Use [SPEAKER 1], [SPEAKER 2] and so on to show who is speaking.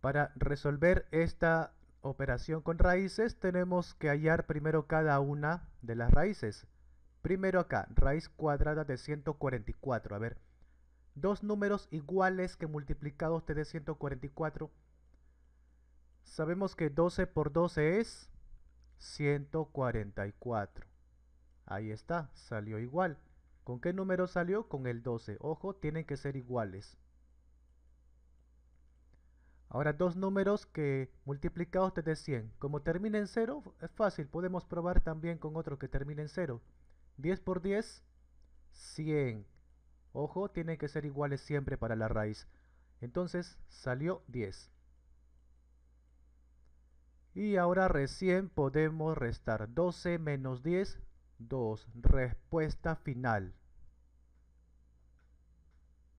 [SPEAKER 1] Para resolver esta operación con raíces tenemos que hallar primero cada una de las raíces. Primero acá, raíz cuadrada de 144. A ver, dos números iguales que multiplicados te de 144. Sabemos que 12 por 12 es 144. Ahí está, salió igual. ¿Con qué número salió? Con el 12. Ojo, tienen que ser iguales. Ahora dos números que multiplicados te de 100. Como termina en 0, es fácil. Podemos probar también con otro que termine en 0. 10 por 10, 100. Ojo, tienen que ser iguales siempre para la raíz. Entonces salió 10. Y ahora recién podemos restar 12 menos 10, 2. Respuesta final.